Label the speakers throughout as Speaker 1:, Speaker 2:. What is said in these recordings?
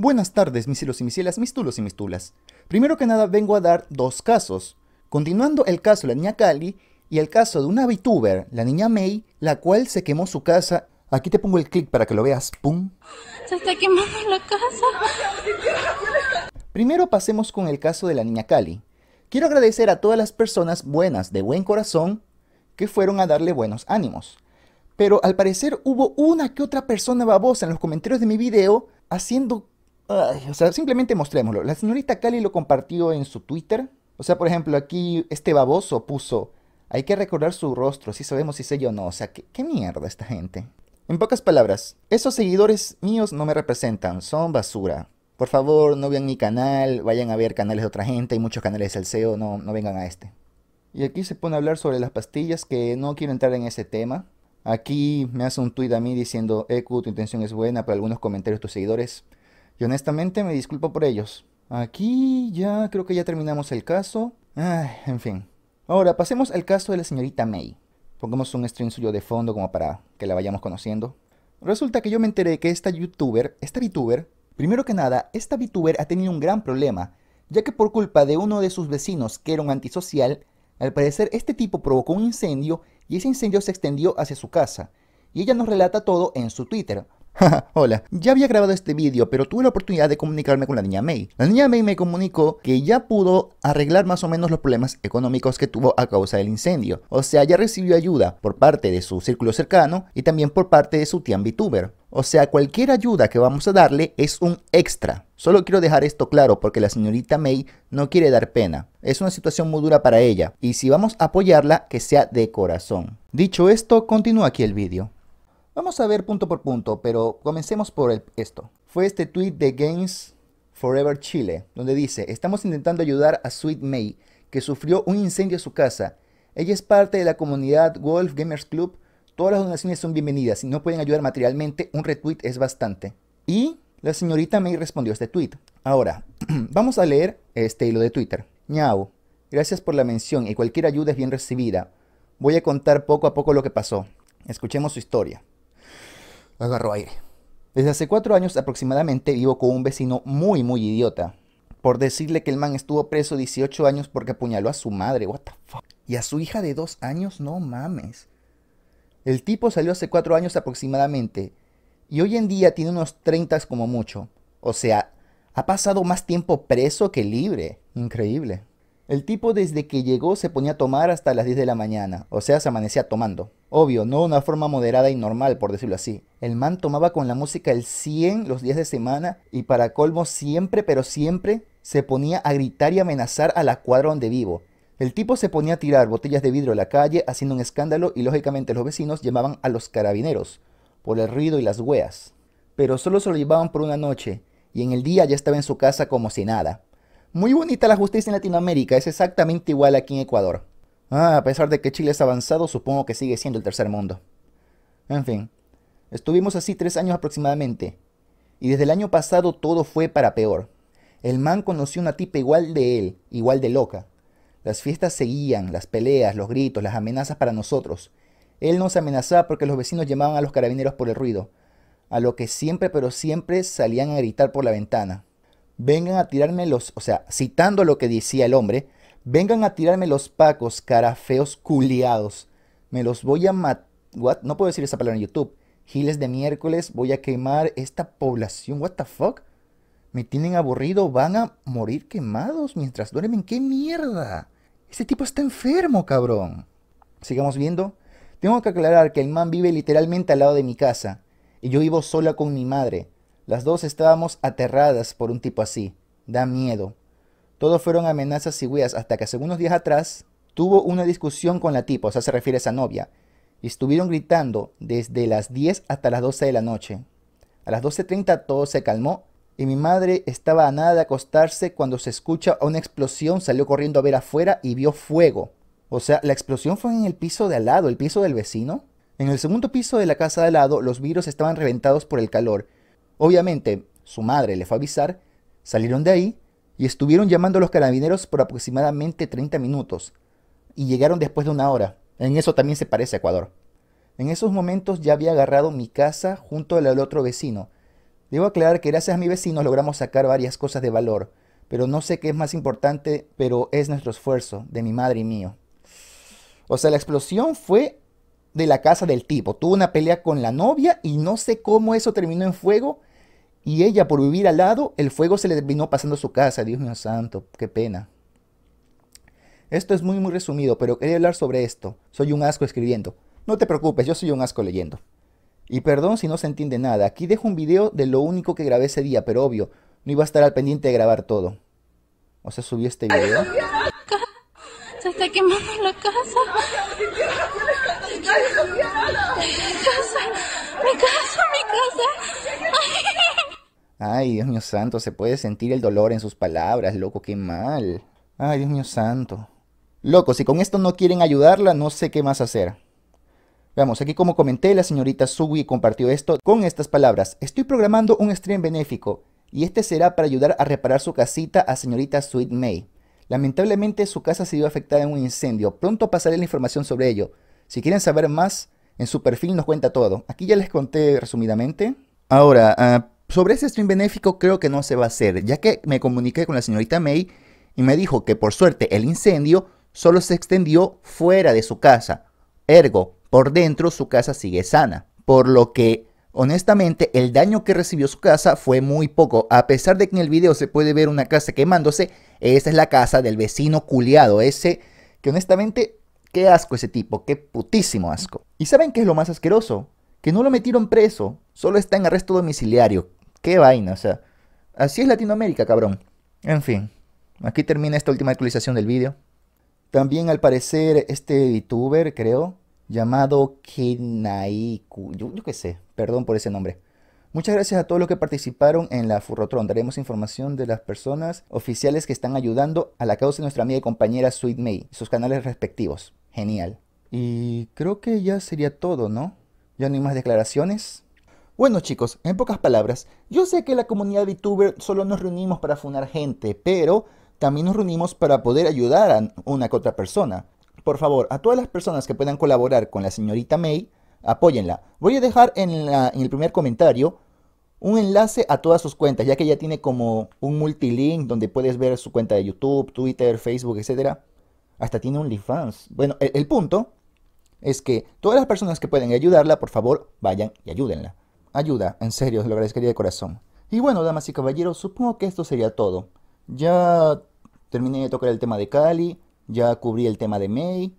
Speaker 1: Buenas tardes, hilos y mis tulos y mis tulas. Primero que nada, vengo a dar dos casos. Continuando el caso de la niña Cali y el caso de una VTuber, la niña May, la cual se quemó su casa. Aquí te pongo el clic para que lo veas. ¡Pum! Se está quemando la casa. Primero pasemos con el caso de la niña Cali. Quiero agradecer a todas las personas buenas, de buen corazón, que fueron a darle buenos ánimos. Pero al parecer hubo una que otra persona babosa en los comentarios de mi video haciendo o sea, simplemente mostrémoslo. La señorita Cali lo compartió en su Twitter. O sea, por ejemplo, aquí este baboso puso, hay que recordar su rostro, si sabemos si sé yo o no. O sea, ¿qué, mierda esta gente? En pocas palabras, esos seguidores míos no me representan, son basura. Por favor, no vean mi canal, vayan a ver canales de otra gente, hay muchos canales del SEO, no, no vengan a este. Y aquí se pone a hablar sobre las pastillas, que no quiero entrar en ese tema. Aquí me hace un tuit a mí diciendo, Eku, tu intención es buena, pero algunos comentarios de tus seguidores y honestamente me disculpo por ellos. Aquí ya creo que ya terminamos el caso. Ay, en fin. Ahora pasemos al caso de la señorita May. Pongamos un stream suyo de fondo como para que la vayamos conociendo. Resulta que yo me enteré que esta youtuber, esta VTuber, primero que nada, esta VTuber ha tenido un gran problema, ya que por culpa de uno de sus vecinos que era un antisocial, al parecer este tipo provocó un incendio y ese incendio se extendió hacia su casa. Y ella nos relata todo en su Twitter, Hola, ya había grabado este vídeo, pero tuve la oportunidad de comunicarme con la niña May. La niña May me comunicó que ya pudo arreglar más o menos los problemas económicos que tuvo a causa del incendio. O sea, ya recibió ayuda por parte de su círculo cercano y también por parte de su tía VTuber. O sea, cualquier ayuda que vamos a darle es un extra. Solo quiero dejar esto claro porque la señorita May no quiere dar pena. Es una situación muy dura para ella y si vamos a apoyarla, que sea de corazón. Dicho esto, continúa aquí el vídeo. Vamos a ver punto por punto, pero comencemos por el, esto. Fue este tweet de Games Forever Chile, donde dice, estamos intentando ayudar a Sweet May, que sufrió un incendio en su casa. Ella es parte de la comunidad Golf Gamers Club. Todas las donaciones son bienvenidas. Si no pueden ayudar materialmente, un retweet es bastante. Y la señorita May respondió a este tweet. Ahora, vamos a leer este hilo de Twitter. Ñao, gracias por la mención y cualquier ayuda es bien recibida. Voy a contar poco a poco lo que pasó. Escuchemos su historia. Agarro aire. Desde hace cuatro años aproximadamente vivo con un vecino muy, muy idiota. Por decirle que el man estuvo preso 18 años porque apuñaló a su madre, what the fuck. Y a su hija de dos años, no mames. El tipo salió hace cuatro años aproximadamente y hoy en día tiene unos 30 como mucho. O sea, ha pasado más tiempo preso que libre. Increíble. El tipo desde que llegó se ponía a tomar hasta las 10 de la mañana, o sea, se amanecía tomando. Obvio, no una forma moderada y normal, por decirlo así. El man tomaba con la música el 100 los días de semana y para colmo siempre, pero siempre, se ponía a gritar y amenazar a la cuadra donde vivo. El tipo se ponía a tirar botellas de vidrio a la calle haciendo un escándalo y lógicamente los vecinos llamaban a los carabineros por el ruido y las hueas. Pero solo se lo llevaban por una noche y en el día ya estaba en su casa como si nada. Muy bonita la justicia en Latinoamérica, es exactamente igual aquí en Ecuador. Ah, a pesar de que Chile es avanzado, supongo que sigue siendo el tercer mundo. En fin, estuvimos así tres años aproximadamente. Y desde el año pasado todo fue para peor. El man conoció una tipa igual de él, igual de loca. Las fiestas seguían, las peleas, los gritos, las amenazas para nosotros. Él nos amenazaba porque los vecinos llamaban a los carabineros por el ruido, a lo que siempre pero siempre salían a gritar por la ventana vengan a tirarme los, o sea, citando lo que decía el hombre, vengan a tirarme los pacos, carafeos culiados. Me los voy a matar. No puedo decir esa palabra en YouTube. Giles de miércoles, voy a quemar esta población. What the fuck? Me tienen aburrido, van a morir quemados mientras duermen. ¿Qué mierda? Este tipo está enfermo, cabrón. Sigamos viendo. Tengo que aclarar que el man vive literalmente al lado de mi casa. Y yo vivo sola con mi madre. Las dos estábamos aterradas por un tipo así. Da miedo. Todos fueron amenazas y huidas hasta que hace unos días atrás tuvo una discusión con la tipo, o sea, se refiere a esa novia. Y estuvieron gritando desde las 10 hasta las 12 de la noche. A las 12.30 todo se calmó y mi madre estaba a nada de acostarse cuando se escucha una explosión, salió corriendo a ver afuera y vio fuego. O sea, la explosión fue en el piso de al lado, el piso del vecino. En el segundo piso de la casa de al lado, los virus estaban reventados por el calor Obviamente, su madre le fue a avisar, salieron de ahí y estuvieron llamando a los carabineros por aproximadamente 30 minutos y llegaron después de una hora. En eso también se parece a Ecuador. En esos momentos ya había agarrado mi casa junto al otro vecino. Debo aclarar que gracias a mi vecino logramos sacar varias cosas de valor, pero no sé qué es más importante, pero es nuestro esfuerzo, de mi madre y mío. O sea, la explosión fue de la casa del tipo. Tuvo una pelea con la novia y no sé cómo eso terminó en fuego y ella, por vivir al lado, el fuego se le vino pasando a su casa. Dios mío santo, qué pena. Esto es muy, muy resumido, pero quería hablar sobre esto. Soy un asco escribiendo. No te preocupes, yo soy un asco leyendo. Y perdón si no se entiende nada. Aquí dejo un video de lo único que grabé ese día, pero obvio, no iba a estar al pendiente de grabar todo. O sea, subí este video. Se está quemando la casa. Mi casa, mi casa, mi casa. Ay, Dios mío santo, se puede sentir el dolor en sus palabras, loco, qué mal. Ay, Dios mío santo. Loco, si con esto no quieren ayudarla, no sé qué más hacer. Vamos, aquí como comenté, la señorita Sugi compartió esto con estas palabras. Estoy programando un stream benéfico y este será para ayudar a reparar su casita a señorita Sweet May. Lamentablemente su casa se vio afectada en un incendio. Pronto pasaré la información sobre ello. Si quieren saber más, en su perfil nos cuenta todo. Aquí ya les conté resumidamente. Ahora, a ah, sobre ese stream benéfico creo que no se va a hacer, ya que me comuniqué con la señorita May y me dijo que por suerte el incendio solo se extendió fuera de su casa. Ergo, por dentro su casa sigue sana, por lo que honestamente el daño que recibió su casa fue muy poco. A pesar de que en el video se puede ver una casa quemándose, esa es la casa del vecino culiado ese que honestamente qué asco ese tipo, qué putísimo asco. ¿Y saben qué es lo más asqueroso? Que no lo metieron preso, solo está en arresto domiciliario. Qué vaina, o sea. Así es Latinoamérica, cabrón. En fin, aquí termina esta última actualización del vídeo. También al parecer este youtuber, creo, llamado Kinaiku, yo, qué sé, perdón por ese nombre. Muchas gracias a todos los que participaron en la Furrotron. Daremos información de las personas oficiales que están ayudando a la causa de nuestra amiga y compañera Sweet May, sus canales respectivos. Genial. Y creo que ya sería todo, ¿no? Ya no hay más declaraciones. Bueno chicos, en pocas palabras, yo sé que la comunidad de VTuber solo nos reunimos para funar gente, pero también nos reunimos para poder ayudar a una que otra persona. Por favor, a todas las personas que puedan colaborar con la señorita May, apóyenla. Voy a dejar en, el primer comentario un enlace a todas sus cuentas, ya que ella tiene como un multilink donde puedes ver su cuenta de YouTube, Twitter, Facebook, etc. Hasta tiene un fans. Bueno, el punto es que todas las personas que pueden ayudarla, por favor, vayan y ayúdenla. Ayuda, en serio, lo agradecería de corazón. Y bueno, damas y caballeros, supongo que esto sería todo. Ya terminé de tocar el tema de Cali, ya cubrí el tema de May,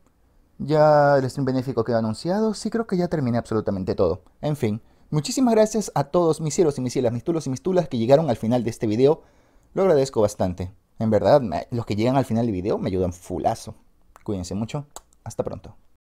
Speaker 1: ya el stream benéfico he anunciado, sí creo que ya terminé absolutamente todo. En fin, muchísimas gracias a todos mis cielos y mis cielas, mis tulos y mis tulas que llegaron al final de este video. Lo agradezco bastante. En verdad, los que llegan al final del video me ayudan fulazo. Cuídense mucho. Hasta pronto.